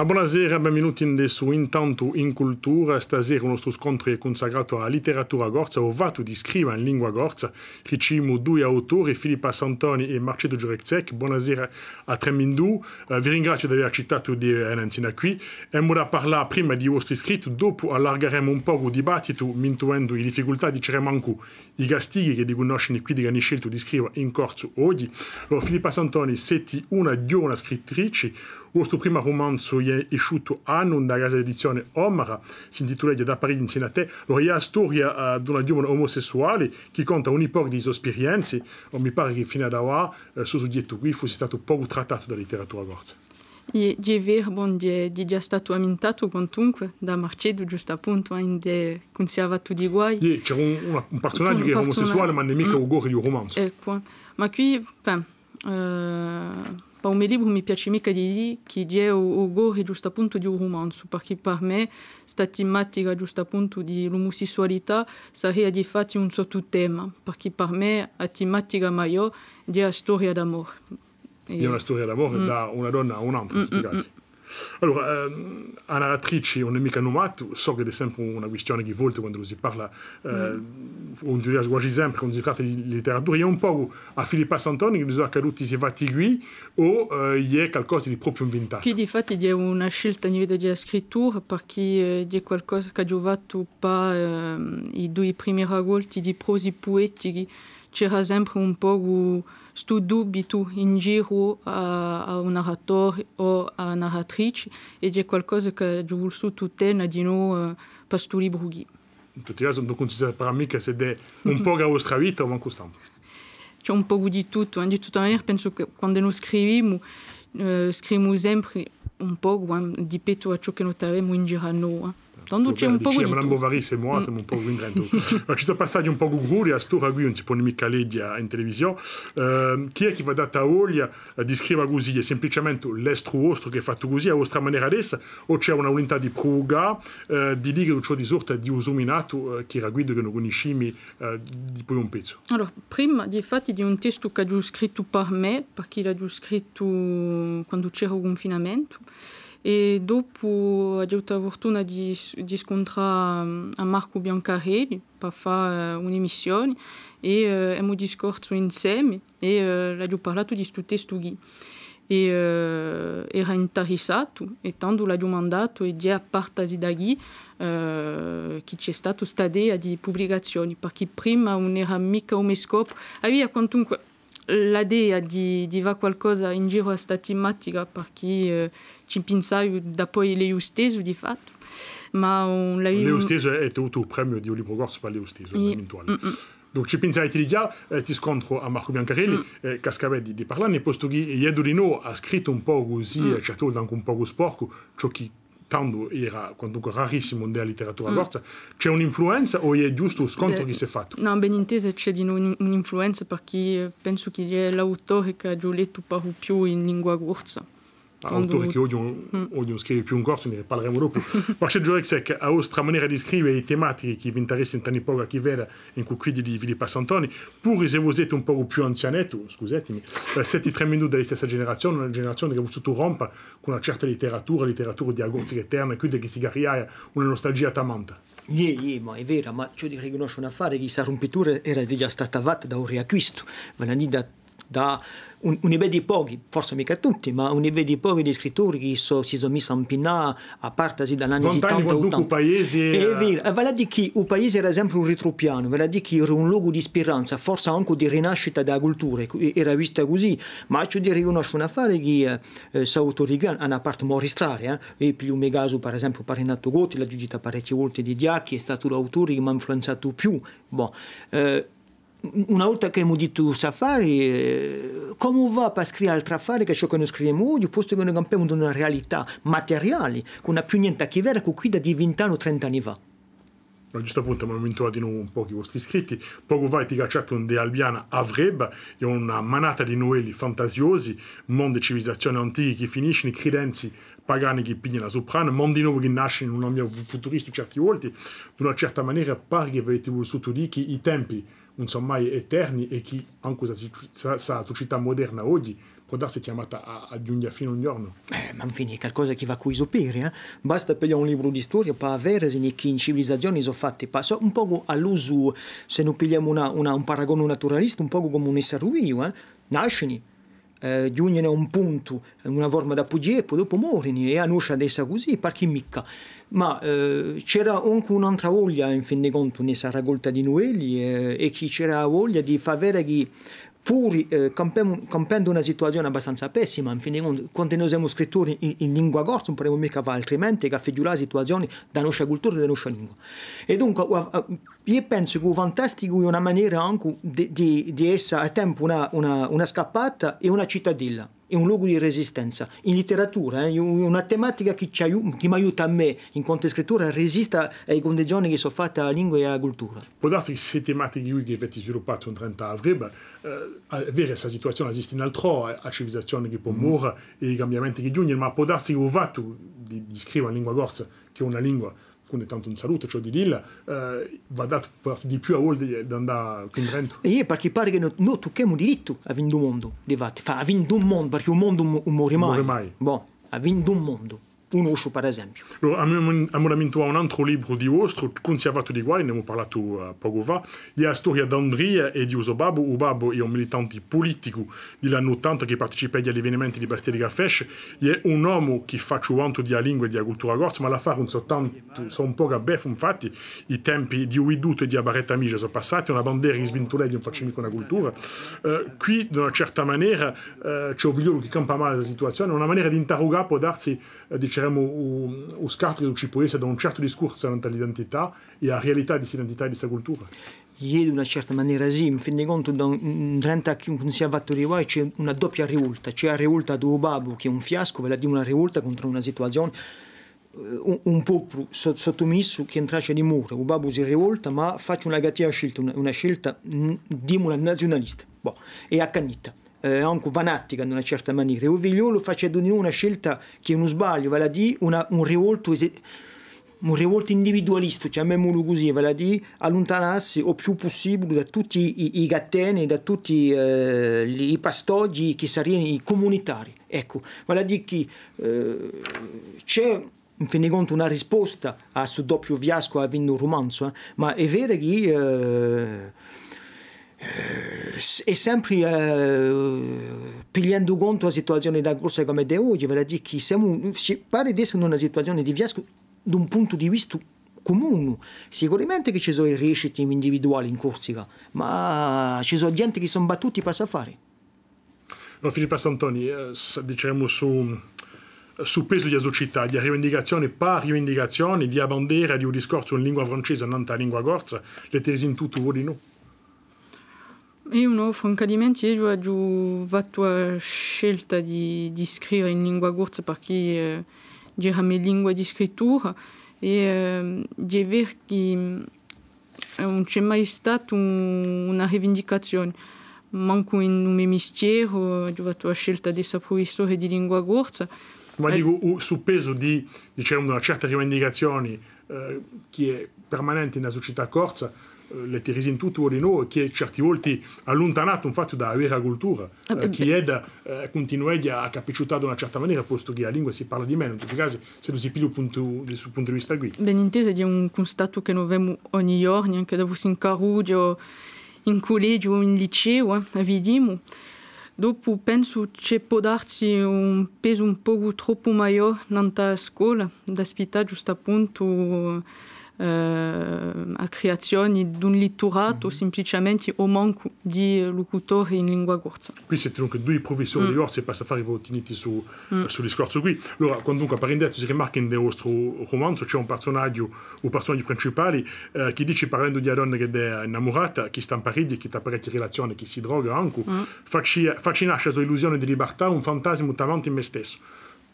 A buonasera, benvenuti in su Intanto in Cultura. Stasera il nostro scontro è consacrato alla letteratura gorza, ovvero di scriva in lingua gorza. Ricciamo due autori, Filippa Santoni e Marceto Giurezek. Buonasera a Tremindù. Eh, vi ringrazio di aver accettato di essere qui. E ora parlare prima di vostri iscritti, dopo allargheremo un po' il dibattito, mintuendo le difficoltà, diremo anche i castighi che di conoscere qui di hanno scelto di scrivere in corso oggi. Allora, Filippa Santoni, sei una giovane scrittrice, questo što prima romanzo je isciuto a non da casa edizione Omara, si intitola Da Parigi insieme a te, la storia eh, di una giovane omosessuale che conta un'epoca di esperienze, o oh, mi pare che fino ad ora, eh, su soggetto qui, fosse stato poco trattato dalla letteratura corsa. Di vero, bon, di, di già stato ammintato comunque da Marcedo, giusto appunto, quando consigliava tutti di guai. E c'era un, una, un personaggio che era omosessuale, ma non è mica mm. un gore di un romanzo. Ecco, ma qui, beh, uh... pa un librum piace di chi que o, o gore giusto appunto di un romanzo, perché per me esta tematica giusto appunto di l'omosessualità sarebbe di fatto un certo tema, perché per me la tematica maggiore è la storia d'amore. E... È una storia d'amore mm. da una donna a un'altra in mm, mm, casi. Mm, Allora, ehm, a narratrice non è nomato, so che è sempre una questione che volte quando si parla, eh, mm. quasi sempre quando si tratta di letteratura, è un po' a Filippa Santoni che bisogna che tutti si fatigui o eh, è qualcosa di proprio inventato. Che di fatto è una scelta a livello della scrittura chi è eh, qualcosa che ha giovato per eh, i due primi raccolti di prosi poetici c'era sempre un po' questo dubito in giro a, un narratore o a una narratrice ed è qualcosa che ho voluto tenere di noi uh, per questo libro. In tutti i casi, non si per me che è un po' la vostra vita, o ma costante. C'è un po' di tutto, di tutta maniera penso che quando noi scriviamo, eh, scriviamo sempre un po' eh, di petto a ciò che noteremo in giro a noi. Eh. Donc c'est un po' Sì, Madame Bovary, c'è moi, c'est mon pauvre Windrando. questo passaggio un po' guguri, a storia euh, qui non si può nemmeno leggere in televisione. chi è che va data a Olja uh, descrive così, è semplicemente l'estro vostro che è fatto così, a vostra maniera adesso, o c'è una unità di pruga, uh, di dire ciò di sorta di usuminato uh, che ragguido che non conosciamo euh, di poi un pezzo. Allora, prima di fatti di un testo che ha già scritto per me, perché l'ha già scritto quando c'era un confinamento, E dopo agiuta fortuna di, di scontrare a euh, Marco Biancarelli per fare euh, un'emissione e eh, abbiamo discorso insieme e eh, abbiamo parlato di tutti questi ghi. E eh, era interessato e tanto l'abbiamo mandato e già partasi da euh, lì eh, che c'è stato stadea di pubblicazioni perché prima non era mica un scopo. Aveva quantunque l'AD di, di diva qualcosa in giro a sta tematica perché eh, ci pensai da poi le ustese di fatto ma on l'a eu le ustese è tutto il premio di un libro corso per le ustese mm -mm. Donc ci ti già eh, ti scontro a Marco Biancarelli mm. eh, cascavè di, di parlarne posto che Iedolino ha scritto un po' così mm. c'è eh, cioè, un po' sporco ciò che Tandu era comunque rarissimo nella letteratura mm. corsa, c'è un'influenza o è giusto lo scontro Beh, che si è fatto? No, ben inteso c'è di un'influenza perché penso che è l'autore che ha già letto più in lingua corsa. Autoriki Ognun, scrive più un corso, ne parleremo dopo. Ma c'è Giorexec, che a vostra maniera di scrivere i tematiche che vi interessano tanti poco a chi vera in cui qui di Filippo Santoni, pur se voi siete un po' più anzianetto, scusatemi, siete tre minuti della stessa generazione, una generazione che ha voluto rompa con una certa letteratura, letteratura di agorzi eterna, quindi che si gariaia una nostalgia tamanta. Ie, ie, ma è vero, ma ciò di riconosce un affare che questa rompitura era già stata fatta da un riacquisto, ma non da un, un'idea di pochi, forse mica tutti, ma un'idea di pochi di scrittori che so, si sono messi a impinare a partire dall'anno 70-80. Paesi... È eh. vero, e eh, vale a dire che il paese era sempre un ritropiano, vale a dire che era un luogo di speranza, forse anche di rinascita della cultura, ecco, era vista così, ma ci riconosce un affare che eh, eh Sautorigan ha una parte moristrare, eh? e più Megaso per esempio per Renato Gotti l'ha giudicata parecchie volte di Diacchi, è stato l'autore che mi ha influenzato più. Bon. Eh, una volta che abbiamo detto safari, eh, come va per scrivere altre affari che ciò che noi scriviamo oggi, posto che noi campiamo in una realtà materiale, che non ha più niente a che vedere con qui da di 20 o 30 anni fa a questo punto abbiamo vinto di nuovo un po' i vostri iscritti. Poco fa ti cacciato un di Albiana avrebbe una manata di novelli fantasiosi, mondi civilizzazioni antichi, finisci, credenzi pagani che pigliano la soprana, mondi nuovi che nascono in un mia futurista certi volte in una certa maniera pare che avete voluto dire che i tempi non sono mai eterni e che anche questa società moderna oggi può darsi chiamata a, ad un fino un giorno. Beh, ma infine è qualcosa che va a cui superi, eh? Basta per un libro di storia per avere che in civilizzazioni sono fatte passo un po' all'uso, se non pigliamo una, una, un paragone naturalista, un po' come un essere vivo, eh? Nascini, eh, giungono a un punto, una forma da e poi dopo muoiono e annuscia adesso così, perché mica. Ma eh, c'era anche un'altra voglia, in fin dei conti, nella raccolta di Noelli, eh, e chi c'era voglia di far vedere che pur eh, compendo una situazione abbastanza pessima, in fin dei conti, quando noi siamo scrittori in, in lingua corsa non potremmo mica fare altrimenti che affigurare situazioni della nostra cultura e della nostra lingua. E dunque io penso che il fantastico è una maniera anche di, di, di essere a tempo una, una, una scappata e una cittadina è un luogo di resistenza. In letteratura è eh, una tematica che, che mi aiuta a me, in quanto scrittore, resista ai condizioni che sono fatte alla lingua e alla cultura. Può darsi che queste tematiche che avete sviluppato in 30 avrebbe eh, avere questa situazione esiste in altro, la eh, civilizzazione che può mm. morire mm. e i cambiamenti che giungono, ma può darsi che ho fatto di, di scrivere in lingua corsa, che è una lingua quindi tanto un saluto, ciò di Lilla, eh, va dato di più a volte da andare in Trento. E io perché pare che noi no, tocchiamo diritto a vinto mondo, di fatti, a vinto mondo, perché un mondo non muore mai. Non muore mai. Boh, a vinto mondo un uscio per esempio. Allora, abbiamo mento un altro libro di vostro, Conservato di Guai, ne abbiamo parlato uh, poco fa, è la storia di e di Uso Babbo. U Babbo è un militante politico dell'anno 80 che partecipa agli avvenimenti di Bastia di Fesh, è un uomo che fa vanto di lingua e di cultura gorsa, ma la fa non soltanto, sono un po' a gabbef, infatti i tempi di Uiduto e di Abaretta Migia sono passati, una bandiera che sventola eh, di un facciamico una cultura. Uh, qui, in una certa maniera, uh, c'è un figlio che campa male la situazione, una maniera di interrogare può darsi, uh, diciamo, ceramo u, u scartri ci può essere da un certo discorso all'identità e alla realtà di questa identità e di questa cultura. Io, in una certa maniera, sì, in fin dei conti, da un renta che non si è fatto riguardo, c'è una doppia rivolta. C'è la rivolta di Ubabu, che è un fiasco, vale a una rivolta contro una situazione eh, un, popolo sottomesso che entrasse di muro. Ubabu si rivolta, ma faccio una cattiva scelta, una, una scelta, dimula nazionalista, boh, e accanita eh, anche fanatica in una certa maniera. O lo facendo una scelta che è uno sbaglio, vale a dire una, un rivolto un rivolto individualista, chiamiamolo così, vale a dire allontanarsi o più possibile da tutti i, i gatteni, da tutti eh, i pastoggi che saranno comunitari. Ecco, vale a dire che eh, c'è in fin dei conti una risposta a questo doppio fiasco avendo un romanzo, eh, ma è vero che eh, eh, e sempre eh, pigliando conto la situazione da corsa come di oggi, vale a dire che siamo, si pare di essere in una situazione di viasco da un punto di vista comune. Sicuramente che ci sono i riusciti individuali in Corsica, ma ci sono gente che sono battuti per fare. No, Filippo Santoni, eh, diciamo su, su peso di società, di rivendicazioni per rivendicazioni, di bandiera, di un discorso in lingua francese, non in lingua corsa, le tesi in tutto ordine. Io no, francamente io ho la tua scelta di, di scrivere in lingua corsa perché eh, era la mia lingua di scrittura e ehm, eh, di vedere che non c'è mai stata un, una rivendicazione. Manco in un mio mestiere ho fatto la scelta di essere professore di lingua corsa. Ma eh. dico, sul peso di diciamo, una certa rivendicazione eh, che è permanente nella società corsa, le Teresi in tutti vogliono che certi volte allontanato infatti dalla vera cultura ah, eh, che è da eh, continuare a capicciutare in una certa maniera posto che la lingua si parla di meno in tutti i casi se lo si piglia punto, dal suo punto di vista qui ben inteso è un constato che noi vediamo ogni giorno anche da voi in carugio in collegio in liceo eh, vediamo dopo penso che può darsi un peso un po' troppo maggiore nella scuola da spitare giusto appunto a euh, creazione di un litturato mm -hmm. semplicemente o manco di locutore in lingua gorza. Qui siete dunque due professori mm. di Orsi e basta fare i voti niti su, mm. sul discorso qui. Allora, quando dunque Parendetto si rimarca nel vostro romanzo c'è un personaggio, un personaggio principale eh, che dice parlando di una donna che è innamorata, che sta in Parigi, che ha parecchie relazioni, che si droga anche, mm. facci, facci nascere l'illusione di libertà, un fantasma davanti a me stesso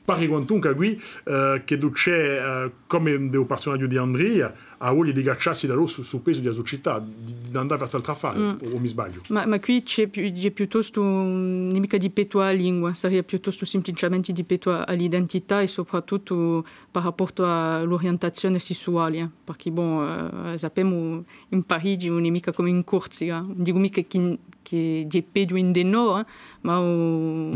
pare quantunque qui eh, che c'è eh, come del personaggio di Andrea a voglia di cacciarsi da loro sul su peso della società di andare verso l'altra affare mm. o, o, mi sbaglio ma, ma qui c'è, piuttosto um, nemica di petto alla lingua sarebbe piuttosto semplicemente di petto all'identità e soprattutto per rapporto all'orientazione sessuale eh. perché bon, eh, sappiamo in Parigi un un'emica come in Corsica non dico mica che che gli peduin de no, eh? ma o...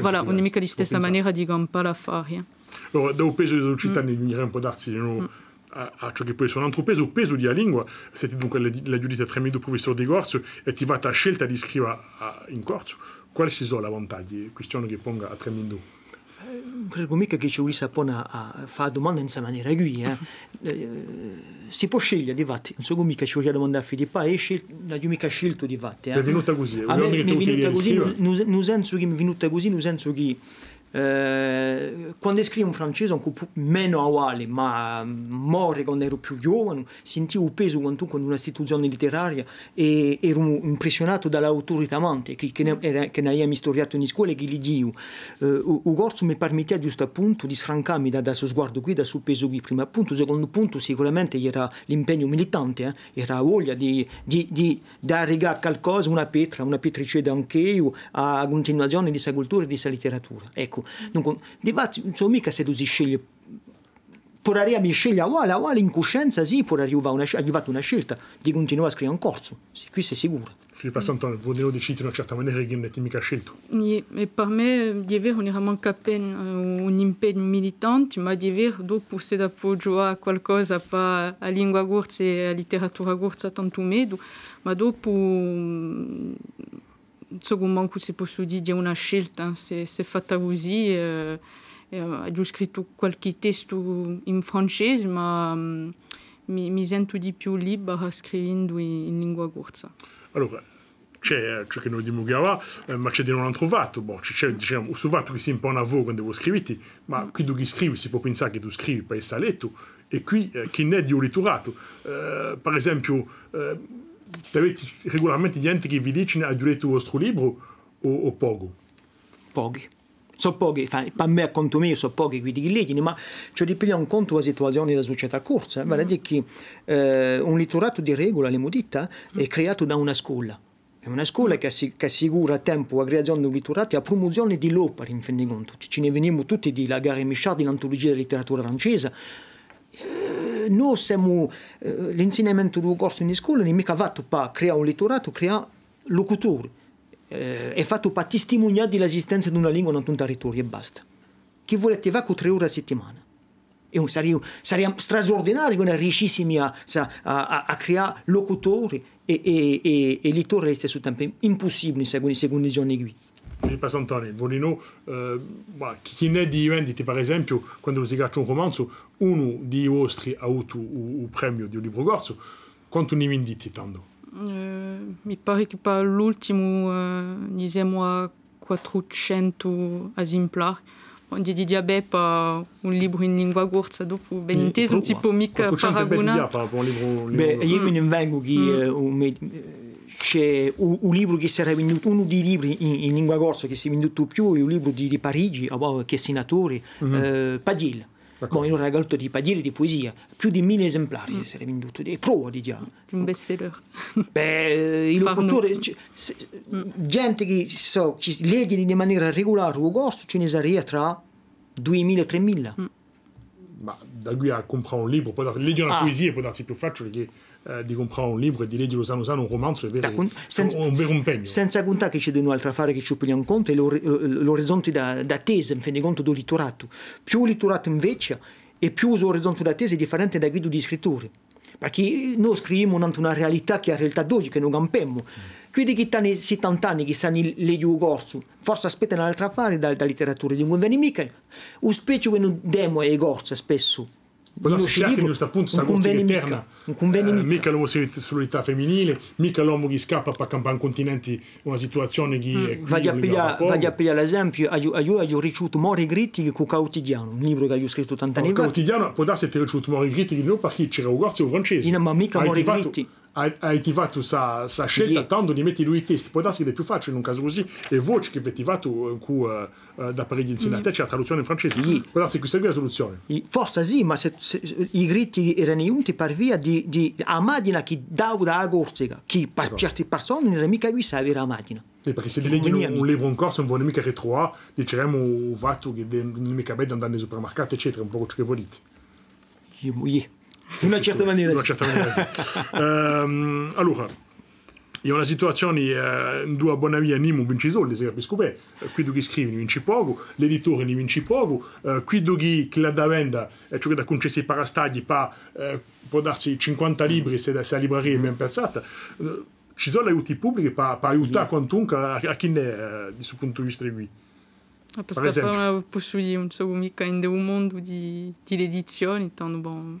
Voilà, un di sa maniera di gampare affari. Allora, da un peso dei cittadini mm. di un po' darsi, no? mm. a ciò che poi sono un altro peso peso di della lingua, siete dunque la l'aiutata tremendo professor di corso e ti va a scelta di scrivere in corso, quali sono i vantaggi? Questione che ponga a tremendo. prego eh, mica che ci vuoi sapona a ah, fare domande in questa maniera qui, eh. Mhm. eh, si può scegliere di fatti, non so come mica ci vogliamo domandare a Filippo, e non io mica scelto di fatti. Eh. È venuta così, è venuta così, nel senso che mi è venuta così, nel senso che eh, quando scrivo in francese un po' meno uguale, ma more quando ero più giovane, sentivo peso quanto con un'istituzione letteraria e ero impressionato dall'autorità che, che, che ne abbiamo studiato in scuola e che gli dico. il corso mi permetteva giusto appunto di sfrancarmi da questo sguardo qui, da questo peso qui, prima appunto. Secondo punto sicuramente era l'impegno militante, eh? era la voglia di, di, di dare qualcosa, una pietra, una pietriceda anche io, a continuazione di questa cultura e di questa letteratura. Ecco, Donc, on, debati, insomma, mica se tu si sceglie per arrivare a scegliere uguale a uguale in coscienza, sì, per arrivare una, arrivato una scelta di continuare a scrivere un corso, sì, questo è sicuro. Filippa Santana, volevo decidere in una certa maniera che non è mica scelto. E per me, di avere un mancapen, un impegno militante, ma di avere dopo se da appoggio a qualcosa, pa, a lingua gorza e a letteratura gorza, tanto medo, ma dopo comunque se posso dire, è una scelta, se, se è fatta così. Eh, eh, ho scritto qualche testo in francese, ma mm, mi, sento di più libera scrivendo in, in lingua corsa. Allora, c'è eh, ciò che noi dimostriamo, eh, ma c'è di non trovato. Bon, c'è diciamo, un fatto che si un po' in lavoro quando voi scrivete, ma mm. chi tu scrivi si può pensare che tu scrivi per il saletto, e qui eh, chi ne è di un riturato. Eh, per esempio, eh, avete regolarmente gente che vi dice ha giurato il vostro libro o, o poco? Pochi. So pochi, per me a conto mio so pochi guidi ghigliegini, ma c'è di più un conto a situazione della società corsa, vale a dire che eh, un litterato di regola, le modità, è creato da una scuola. È una scuola che, assicura tempo a creazione di un litterati e a promozione di l'opera, in fin di conto. Ci ne veniamo tutti di La Gare Michard, dell'antologia della letteratura francese. Eh, eh, noi siamo eh, l'insegnamento di un corso in scuola, non è mica fatto per creare un letterato, creare locutori. Eh, è fatto per testimoniare l'esistenza di una lingua in un territorio e basta. Chi vuole va con tre ore a settimana? E sarebbe, sarebbe straordinario che riuscissimo a, a, a, a creare locutori e, e, e, e lettori allo stesso tempo. Impossibile, secondo, secondo i giorni qui. ne passantane, volino eh, ma, bah, chi ne diventi per esempio quando si caccia un romanzo uno di vostri ha avuto un premio di un libro corso quanto ne venditi tanto? Eh, mi pare che per l'ultimo eh, diciamo a 400 esemplari di, di diabè un libro in lingua corsa dopo mm, ben inteso un tipo mica paragonato beh io mi vengo che mm. eh, un c'è un, un, libro che sarà venduto, uno dei libri in, in lingua corsa che si è venduto più è un libro di, di Parigi, oh, boh, che mhm. eh, boh, è senatore, mm-hmm. eh, Padilla. Bon, un raccolto di pagine di poesia, più di mille esemplari mm. si è venduto, e prova di diciamo. già. Un best seller. Beh, eh, il locutore, c- se, mm. gente che, so, legge in maniera regolare il corso, ce ne sarebbe tra 2000 e 3000. Mm da qui a comprare un libro, poi da, una ah. poesia e poi darsi più facile che eh, euh, di comprare un libro e di leggere San Usano un romanzo è vero, con... senza, un vero impegno. Senza contare che c'è di un'altra affare che ci prendiamo conto è eh, eh, l'orizzonte d'attesa, da, da in fin di conto, del littorato. Più littorato invece e più l'orizzonte d'attesa è differente da guido di scrittore perché noi scriviamo una realtà che è la realtà d'oggi, che non campiamo. Mm più di 70 anni che sanno le Gorsu, forse aspettano un'altra affare dalla da letteratura di un governo mica, un specie che non demo e Gorsa spesso. Ma se cerchi giusto appunto sa convegno eterna, eh, mica, eh, mica l'omosessualità femminile, mica l'uomo che scappa per campare in continenti una situazione che... Mm, vai a pigliare l'esempio, io ho ricevuto Mori Gritti con Quotidiano, un libro che ho scritto tanti anni fa. Quotidiano può darsi che ti ho ricevuto Mori Gritti non perché c'era un gorzio francese. No, ma mica Mori Gritti hai, attivato questa scelta yeah. tanto di mettere lui i testi, può darsi che è più facile, in un caso così, e voce che attivato eh, in cui uh, eh, eh, da parigi insieme a mm. te c'è la traduzione in francese, yeah. può darsi che segui la soluzione. forse sì, ma se, se i gritti erano unti per via di, di amadina che dauda a Gorsica, che per però. certe persone non era mica questa la madina. e perché se leggi un, un libro in corso non vuoi mica ritrovare, diciamo un fatto che non è mica bello andare nei supermercati, eccetera, un po' ciò che volete. Yeah in una certa maniera. In una certa maniera, sì. um, allora, è una situazione eh, dove a buona via non vinci soldi, si capisco bene. Eh, qui tu chi scrivi ne vinci poco, l'editore ne vinci poco, eh, qui tu chi la da venda, eh, ciò che da concessi parastagli, pa, eh, può darci 50 libri se, se la libreria è ben piazzata. Eh, ci sono aiuti pubblici per pa, aiutare mm. quantunque a, a chi ne è, di questo punto di vista qui. Ah, perché per esempio, posso dire, non so mica in un mondo di, di edizioni, tanto bon.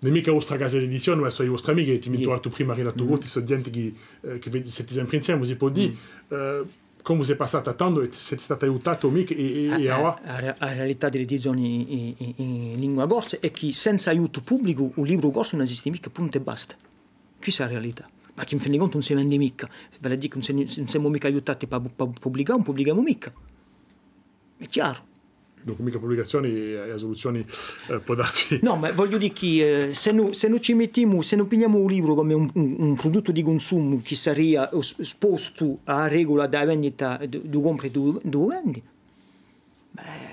non nem la vostra casa edizione, ma sono i vostri amici, ti metto yeah. prima Renato mm-hmm. sono gente che, eh, che vedi, se sempre insieme, si può dire mm. uh, come è passato tanto e siete stata aiutato mica e, e, e a, a, a realtà delle edizioni in, in, in lingua gorsa è che senza aiuto pubblico un libro gorso non esiste mica, punto e basta. Qui è la realtà ma che in fin di conto non si vende mica. Ve la dico, non siamo mica aiutati per pubblicare, non pubblichiamo mica. È chiaro mica pubblicazioni e soluzioni eh, può darci. No, ma voglio dire che eh, se, non no ci mettiamo, se non prendiamo un libro come un, un, un, prodotto di consumo che sarebbe esposto a regola della vendita, di compra e di vendita,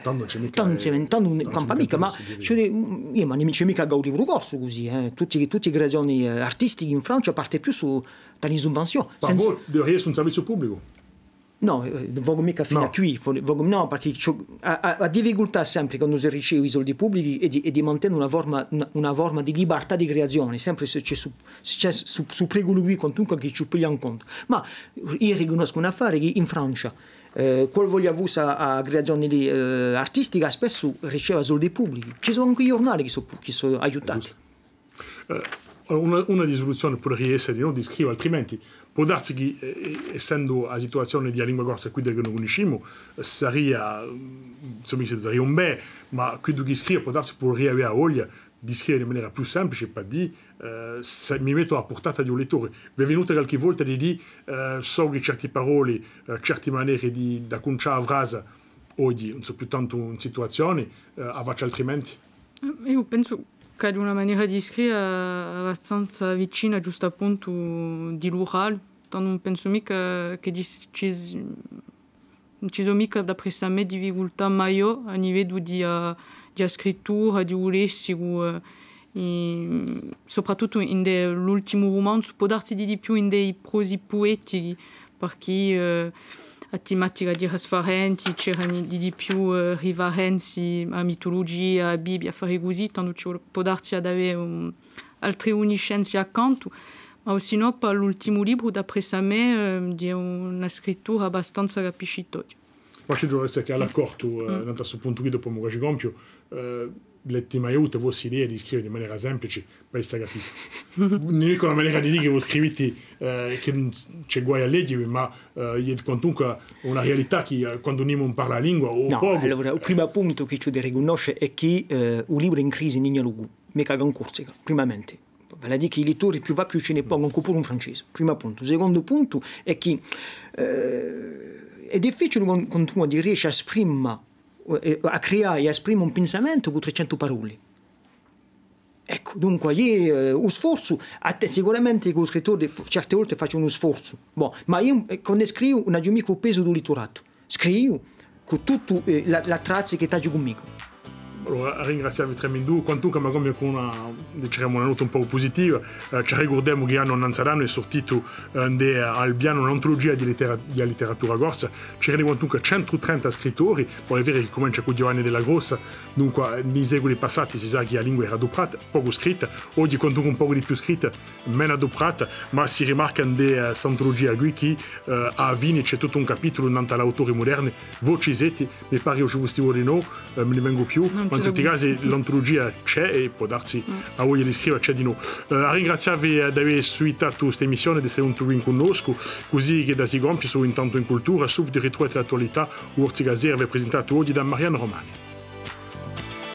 Tanto c'è mica, tanto, eh, tanto non campa mica, ma cioè, io ma non c'è mica Gaudi Procorso così, eh. tutti, tutti i ragioni eh, artistici in Francia parte più su tali subvenzioni. Ma senza... voi, è un servizio pubblico. No, non eh, voglio mica fino no. a qui, voglio, no, perché a, a, difficoltà sempre quando si riceve i soldi pubblici e di, di mantenere una forma, una, forma, di libertà di creazione, sempre se c'è, su, se c'è su, su qui quantunque che ci piglia pigliano conto. Ma io riconosco un affare che in Francia eh, quel voglia avusa a creazione di, eh, artistica spesso riceve soldi pubblici, ci sono anche i giornali che sono, che aiutati. Eh una, una di pure che essere non di scrivo, altrimenti può darsi che eh, eh essendo la situazione di lingua corsa qui del che non conosciamo sarebbe mm, insomma sarebbe un bel ma qui di scrivo può darsi pure riavere voglia di scrivere in maniera più semplice per dire eh, se mi metto a portata di un lettore vi è venuta qualche volta di dire eh, so che certe parole eh, certe maniere di, da conciare a frase oggi non so più tanto in situazioni eh, a faccia altrimenti eh, io penso ad una maniera discria eh, abbastanza vicina giusto appunto di l'ural, non penso mica che ci sono mica d'après sa me difficoltà niveau a livello di, uh, di scrittura, di ou, uh, eh, e soprattutto in l'ultimo romanzo, può di, più in dei prosi poetici, perché... Uh, ati mati gadi hasfaren, ti di, didi piu euh, rivaren, si a mitologi, euh, a bibia fariguzi, tanto ci podarti ad avere um, euh, altre uniscenze accanto. Ma bah, o no, per l'ultimo libro, d'après sa me, di una scrittura abbastanza rapiscitoria. Ma ci dovrebbe essere che alla corto, mm. eh, punto qui dopo Mogaci Compio, eh, letti l'ettima aiuto vuol dire di scrivere in maniera semplice per essere capito non dico una maniera di dire che vuoi scriverti eh, che c'è guai a leggere ma eh, è comunque una realtà che eh, quando non parla la lingua o no, poco allora il primo punto che ci deve riconoscere è che eh, un libro in crisi in mi mica con corsica primamente vale a dire che i lettori più va più ce ne pongono pure un francese primo punto secondo punto è che eh, è difficile quando uno riesce a esprimere eh, eh, a creare, a esprimere un pensamento con 300 parole. Ecco, dunque, io eh, un sforzo, te, sicuramente lo scrittore certe volte faccio uno sforzo, boh, ma io eh, quando scrivo non ho mica il peso del littorato, scrivo con tutta eh, la, la traccia che taglio conmigo. Eh, ringraziarvi tremendù, quantunque magari con una, diciamo, una nota un po' positiva, eh, ci ricordiamo che hanno annunziato il sortito eh, di Albiano un'antologia di, lettera, di letteratura gorsa, c'erano quantunque 130 scrittori, poi è vero che comincia con Giovanni della Grossa, dunque eh, nei secoli passati si sa che la lingua era adoperata, poco scritta, oggi quantunque un po' di più scritta, meno adoperata, ma si rimarca in questa eh, antologia qui che uh, a Vini c'è tutto un capitolo nanta l'autore moderno, Voci Zetti, mi pare che io ci vuoi di no, uh, me ne vengo più, non ma in tutti i casi l'antologia c'è e può darsi mm. a voi di scrivere, c'è di noi. Uh, eh, a ringraziarvi eh, di aver seguito questa emissione, di essere un turin conosco, così che da si compie su Intanto in Cultura, subito ritrovate l'attualità, Urzi Gazier vi ha presentato oggi da Mariano Romani.